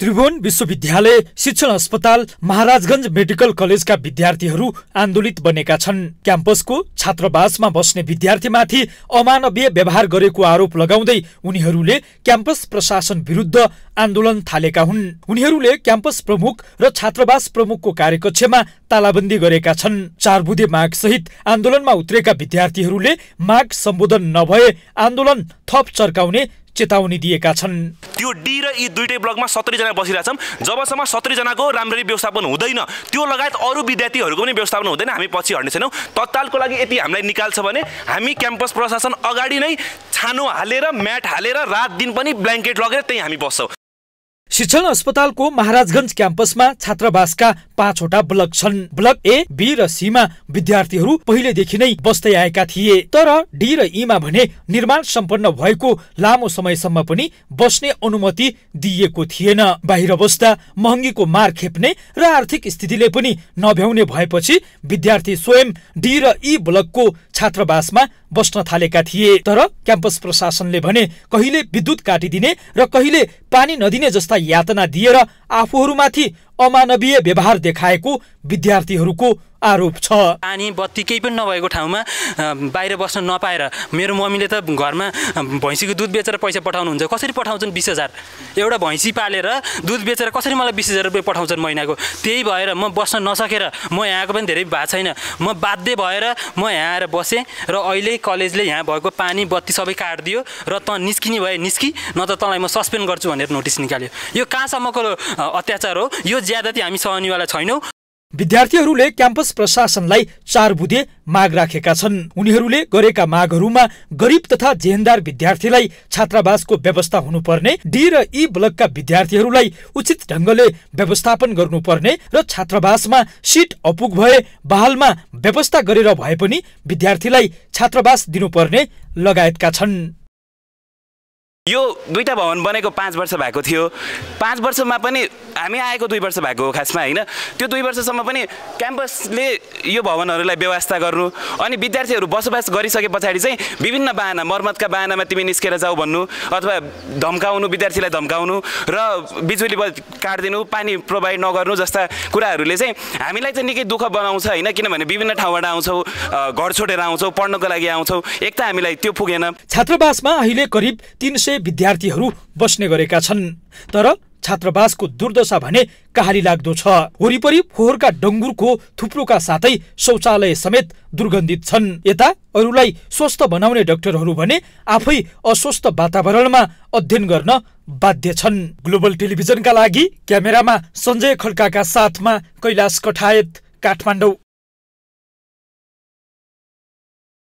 त्रिभुवन विश्वविद्यालय शिक्षण अस्पताल महाराजगञ्ज मेडिकल कलेजका विद्यार्थीहरू आन्दोलित बनेका छन् क्याम्पसको छात्रावासमा बस्ने विद्यार्थीमाथि अमानवीय व्यवहार गरेको आरोप लगाउँदै उनीहरूले क्याम्पस प्रशासन विरुद्ध आन्दोलन थालेका हुन् उनीहरूले क्याम्पस प्रमुख र छात्रावास प्रमुखको कार्यकक्षमा तालाबन्दी गरेका छन् चार बुधे माग सहित आन्दोलनमा उत्रेका विद्यार्थीहरूले माग सम्बोधन नभए आन्दोलन थप चर्काउने चेतावनी दिएका छन् त्यो डी र यी e दुइटै ब्लकमा सत्तरीजना बसिरहेछौँ जबसम्म सत्रीजनाको राम्ररी व्यवस्थापन हुँदैन त्यो लगायत अरू विद्यार्थीहरूको पनि व्यवस्थापन हुँदैन हामी पछि हट्ने छैनौँ तत्कालको लागि यति हामीलाई निकाल्छ भने हामी क्याम्पस प्रशासन अगाडि नै छानो हालेर म्याट हालेर रात दिन पनि ब्ल्याङ्केट लगेर त्यहीँ हामी बस्छौँ शिक्षण अस्पतालको महाराजगञ्ज क्याम्पसमा छात्रावासका पाँचवटा ब्लक छन् ब्लक ए बी र सीमा विद्यार्थीहरू पहिलेदेखि नै बस्दै आएका थिए तर डी र ईमा भने निर्माण सम्पन्न भएको लामो समयसम्म पनि बस्ने अनुमति दिइएको थिएन बाहिर बस्दा महँगीको मार खेप्ने र आर्थिक स्थितिले पनि नभ्याउने भएपछि विद्यार्थी स्वयं डी र ई ब्लकको छात्रावासमा बस्न थालेका थिए तर क्याम्पस प्रशासनले भने कहिले विद्युत काटिदिने र कहिले पानी नदिने जस्ता यातना दिएर आफूहरूमाथि अमानवीय व्यवहार देखाएको विद्यार्थीहरूको आरोप छ पानी बत्ती केही पनि नभएको ठाउँमा बाहिर बस्न नपाएर मेरो मम्मीले त घरमा भैँसीको दुध बेचेर पैसा पठाउनुहुन्छ कसरी पठाउँछन् बिस हजार एउटा भैँसी पालेर दुध बेचेर कसरी मलाई बिस हजार रुपियाँ पठाउँछन् महिनाको त्यही भएर म बस्न नसकेर म यहाँको पनि धेरै भएको छैन म बाध्य भएर म यहाँ आएर बसेँ र अहिले कलेजले यहाँ भएको पानी बत्ती सबै काटिदियो र त निस्किने भए निस्कि न त तँलाई म सस्पेन्ड गर्छु भनेर नोटिस निकाल्यो यो कहाँसम्मको अत्याचार हो यो ज्यादा हामी सहनेवाला छैनौँ विद्यार्थीहरूले क्याम्पस प्रशासनलाई चार बुधे माग राखेका छन् उनीहरूले गरेका मागहरूमा गरिब तथा जेहेन्दार विद्यार्थीलाई छात्रावासको व्यवस्था हुनुपर्ने डी र ई ब्लकका विद्यार्थीहरूलाई उचित ढङ्गले व्यवस्थापन गर्नुपर्ने र छात्रावासमा सिट अपुग भए बहालमा व्यवस्था गरेर भए पनि विद्यार्थीलाई छात्रावास दिनुपर्ने लगायतका छन् यो दुईवटा भवन बनेको पाँच वर्ष भएको थियो पाँच वर्षमा पनि हामी आएको दुई वर्ष भएको हो खासमा होइन त्यो दुई वर्षसम्म पनि क्याम्पसले यो भवनहरूलाई व्यवस्था गर्नु अनि विद्यार्थीहरू बसोबास गरिसके पछाडि चाहिँ विभिन्न बाहना मर्मतका बाहनामा तिमी निस्केर जाऊ भन्नु अथवा धम्काउनु विद्यार्थीलाई धम्काउनु र बिजुली काटिदिनु पानी प्रोभाइड नगर्नु जस्ता कुराहरूले चाहिँ हामीलाई चाहिँ निकै दुःख बनाउँछ होइन किनभने विभिन्न ठाउँबाट आउँछौँ घर छोडेर आउँछौँ पढ्नको लागि आउँछौँ एक त हामीलाई त्यो पुगेन छात्रावासमा अहिले करिब तिन सय विद्यार्थीहरू बस्ने गरेका छन् तर छात्रावासको दुर्दशा भने कहाली लाग्दो छ वरिपरि फोहोरका डङ्गुरको थुप्रोका साथै शौचालय समेत दुर्गन्धित छन् यता अरूलाई स्वस्थ बनाउने डाक्टरहरू भने आफै अस्वस्थ वातावरणमा अध्ययन गर्न बाध्य छन् ग्लोबल टेलिभिजनका लागि क्यामेरामा सञ्जय खड्काका साथमा कैलाश कठायत काठमाडौँ